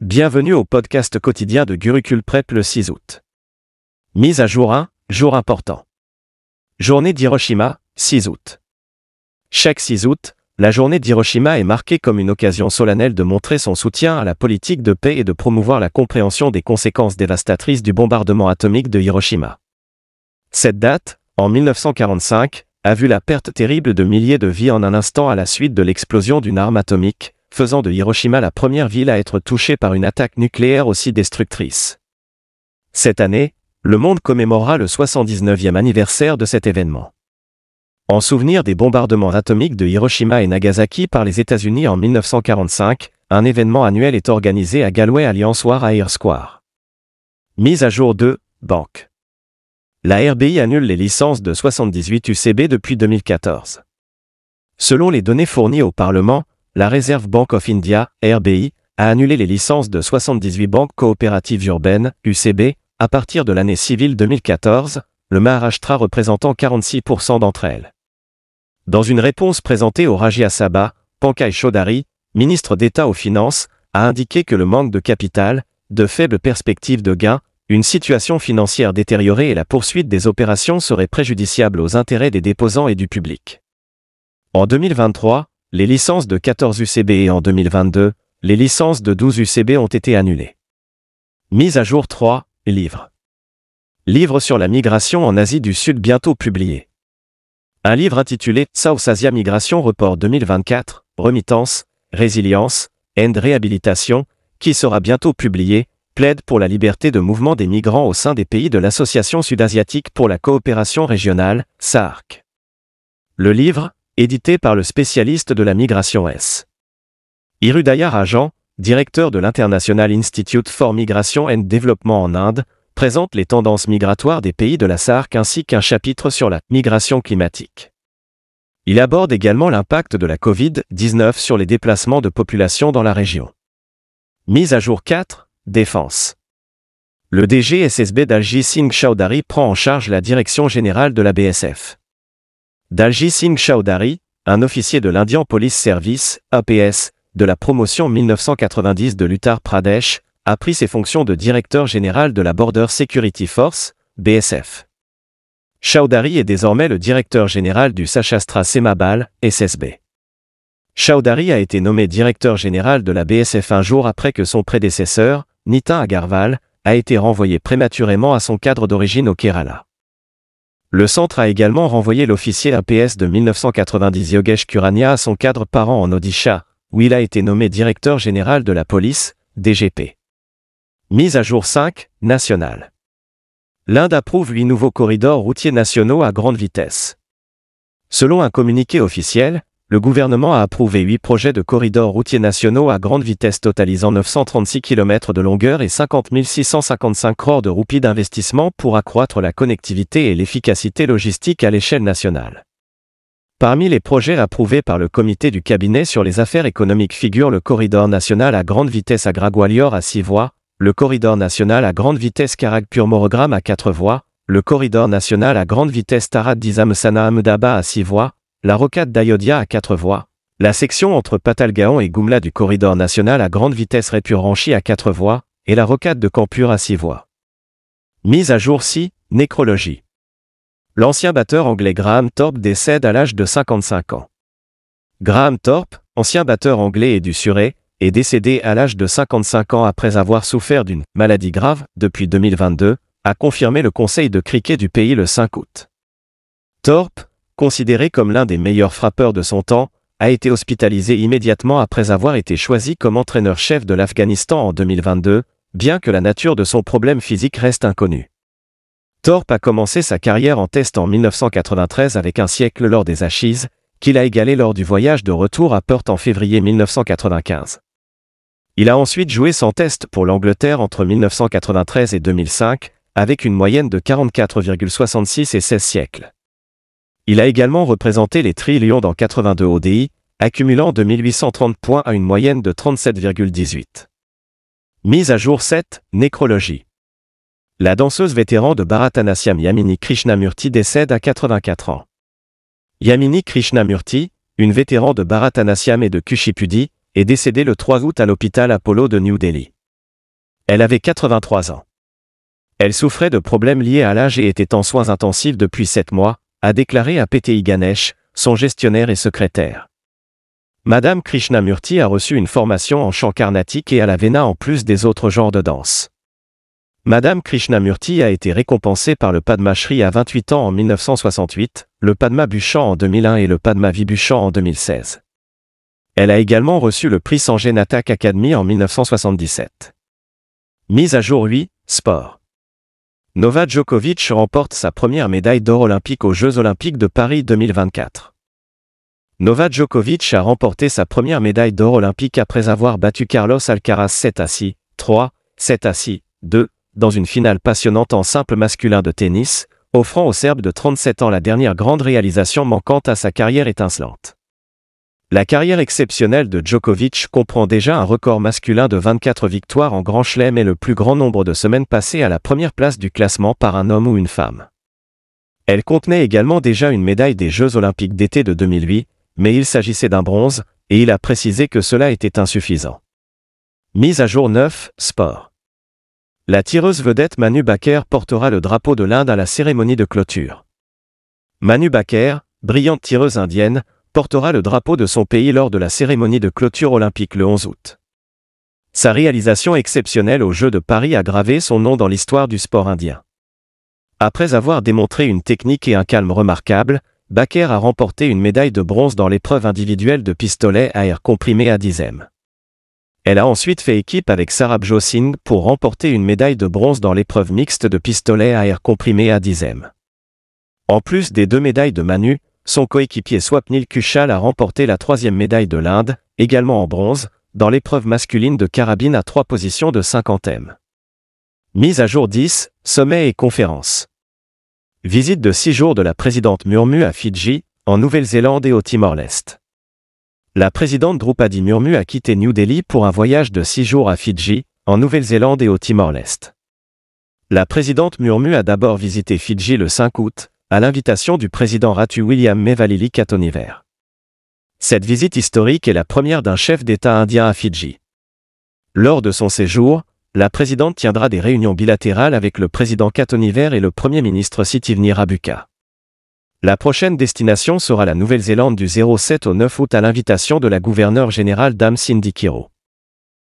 Bienvenue au podcast quotidien de Gurukul Prep le 6 août. Mise à jour 1, jour important. Journée d'Hiroshima, 6 août. Chaque 6 août, la journée d'Hiroshima est marquée comme une occasion solennelle de montrer son soutien à la politique de paix et de promouvoir la compréhension des conséquences dévastatrices du bombardement atomique de Hiroshima. Cette date, en 1945, a vu la perte terrible de milliers de vies en un instant à la suite de l'explosion d'une arme atomique, faisant de Hiroshima la première ville à être touchée par une attaque nucléaire aussi destructrice. Cette année, le monde commémorera le 79e anniversaire de cet événement. En souvenir des bombardements atomiques de Hiroshima et Nagasaki par les États-Unis en 1945, un événement annuel est organisé à Galway Alliance War Air Square. Mise à jour 2, Banque. La RBI annule les licences de 78 UCB depuis 2014. Selon les données fournies au Parlement, la Réserve Bank of India, RBI, a annulé les licences de 78 banques coopératives urbaines, UCB, à partir de l'année civile 2014, le Maharashtra représentant 46% d'entre elles. Dans une réponse présentée au Rajya Sabha, Pankaj Chaudhary, ministre d'État aux Finances, a indiqué que le manque de capital, de faibles perspectives de gains, une situation financière détériorée et la poursuite des opérations seraient préjudiciables aux intérêts des déposants et du public. En 2023, les licences de 14 UCB et en 2022, les licences de 12 UCB ont été annulées. Mise à jour 3, livre. Livre sur la migration en Asie du Sud bientôt publié. Un livre intitulé South Asia Migration Report 2024, Remittance, Résilience, and Réhabilitation, qui sera bientôt publié, plaide pour la liberté de mouvement des migrants au sein des pays de l'Association sud-asiatique pour la coopération régionale, SARC. Le livre, édité par le spécialiste de la migration S. Irudayar Ajan, directeur de l'International Institute for Migration and Development en Inde, présente les tendances migratoires des pays de la SARC ainsi qu'un chapitre sur la migration climatique. Il aborde également l'impact de la Covid-19 sur les déplacements de population dans la région. Mise à jour 4, Défense. Le DG SSB d'Algi Singh Chaudhary prend en charge la direction générale de la BSF. Dalji Singh Chaudhary, un officier de l'Indian Police Service, APS, de la promotion 1990 de l'Uttar Pradesh, a pris ses fonctions de directeur général de la Border Security Force, BSF. Chaudhary est désormais le directeur général du Sachastra Semabal, SSB. Chaudhary a été nommé directeur général de la BSF un jour après que son prédécesseur, Nitin Agarwal, a été renvoyé prématurément à son cadre d'origine au Kerala. Le centre a également renvoyé l'officier APS de 1990 Yogesh Kurania à son cadre parent en Odisha, où il a été nommé directeur général de la police, DGP. Mise à jour 5, nationale. L'Inde approuve huit nouveaux corridors routiers nationaux à grande vitesse. Selon un communiqué officiel, le gouvernement a approuvé huit projets de corridors routiers nationaux à grande vitesse totalisant 936 km de longueur et 50 655 crores de roupies d'investissement pour accroître la connectivité et l'efficacité logistique à l'échelle nationale. Parmi les projets approuvés par le comité du cabinet sur les affaires économiques figurent le corridor national à grande vitesse à Gragualior à 6 voies, le corridor national à grande vitesse karagpur Morogram à 4 voies, le corridor national à grande vitesse tarad sana amdaba à 6 voies, la rocade d'Ayodia à 4 voies. La section entre Patalgaon et Goumla du corridor national à grande vitesse Répuranchi à 4 voies, et la rocade de Campure à 6 voies. Mise à jour 6, nécrologie. L'ancien batteur anglais Graham Thorpe décède à l'âge de 55 ans. Graham Thorpe, ancien batteur anglais et du Surrey, est décédé à l'âge de 55 ans après avoir souffert d'une maladie grave depuis 2022, a confirmé le Conseil de cricket du pays le 5 août. Thorpe, considéré comme l'un des meilleurs frappeurs de son temps, a été hospitalisé immédiatement après avoir été choisi comme entraîneur-chef de l'Afghanistan en 2022, bien que la nature de son problème physique reste inconnue. Thorpe a commencé sa carrière en test en 1993 avec un siècle lors des Achises, qu'il a égalé lors du voyage de retour à Perth en février 1995. Il a ensuite joué sans test pour l'Angleterre entre 1993 et 2005, avec une moyenne de 44,66 et 16 siècles. Il a également représenté les trillions dans 82 ODI, accumulant 2830 points à une moyenne de 37,18. Mise à jour 7, nécrologie. La danseuse vétéran de Bharatanasyam Yamini Krishnamurti décède à 84 ans. Yamini Krishnamurti, une vétéran de Bharatanasyam et de Kushipudi, est décédée le 3 août à l'hôpital Apollo de New Delhi. Elle avait 83 ans. Elle souffrait de problèmes liés à l'âge et était en soins intensifs depuis 7 mois, a déclaré à PTI Ganesh, son gestionnaire et secrétaire. Madame Krishnamurti a reçu une formation en chant carnatique et à la vena en plus des autres genres de danse. Madame Krishnamurti a été récompensée par le Padma Shri à 28 ans en 1968, le Padma Bhushan en 2001 et le Padma Vibhushan en 2016. Elle a également reçu le prix Sanjay Academy en 1977. Mise à jour 8, Sport. Nova Djokovic remporte sa première médaille d'or olympique aux Jeux olympiques de Paris 2024. Nova Djokovic a remporté sa première médaille d'or olympique après avoir battu Carlos Alcaraz 7 à 6, 3, 7 à 6, 2, dans une finale passionnante en simple masculin de tennis, offrant au Serbe de 37 ans la dernière grande réalisation manquante à sa carrière étincelante. La carrière exceptionnelle de Djokovic comprend déjà un record masculin de 24 victoires en Grand Chelem et le plus grand nombre de semaines passées à la première place du classement par un homme ou une femme. Elle contenait également déjà une médaille des Jeux olympiques d'été de 2008, mais il s'agissait d'un bronze, et il a précisé que cela était insuffisant. Mise à jour 9, sport. La tireuse vedette Manu Bakker portera le drapeau de l'Inde à la cérémonie de clôture. Manu Bakker, brillante tireuse indienne, portera le drapeau de son pays lors de la cérémonie de clôture olympique le 11 août. Sa réalisation exceptionnelle aux Jeux de Paris a gravé son nom dans l'histoire du sport indien. Après avoir démontré une technique et un calme remarquables, Baker a remporté une médaille de bronze dans l'épreuve individuelle de pistolet à air comprimé à m. Elle a ensuite fait équipe avec Sarah Singh pour remporter une médaille de bronze dans l'épreuve mixte de pistolet à air comprimé à 10 m. En plus des deux médailles de Manu, son coéquipier Swapnil Kushal a remporté la troisième médaille de l'Inde, également en bronze, dans l'épreuve masculine de carabine à trois positions de 50 m. Mise à jour 10, sommet et conférence. Visite de six jours de la présidente Murmu à Fidji, en Nouvelle-Zélande et au Timor-Leste. La présidente Drupadi Murmu a quitté New Delhi pour un voyage de six jours à Fidji, en Nouvelle-Zélande et au Timor-Leste. La présidente Murmu a d'abord visité Fidji le 5 août, à l'invitation du président Ratu William Mevalili Katoniver. Cette visite historique est la première d'un chef d'État indien à Fidji. Lors de son séjour, la présidente tiendra des réunions bilatérales avec le président Katoniver et le premier ministre Sitivni Rabuka. La prochaine destination sera la Nouvelle-Zélande du 07 au 9 août à l'invitation de la gouverneure générale Dame Cindy Kiro.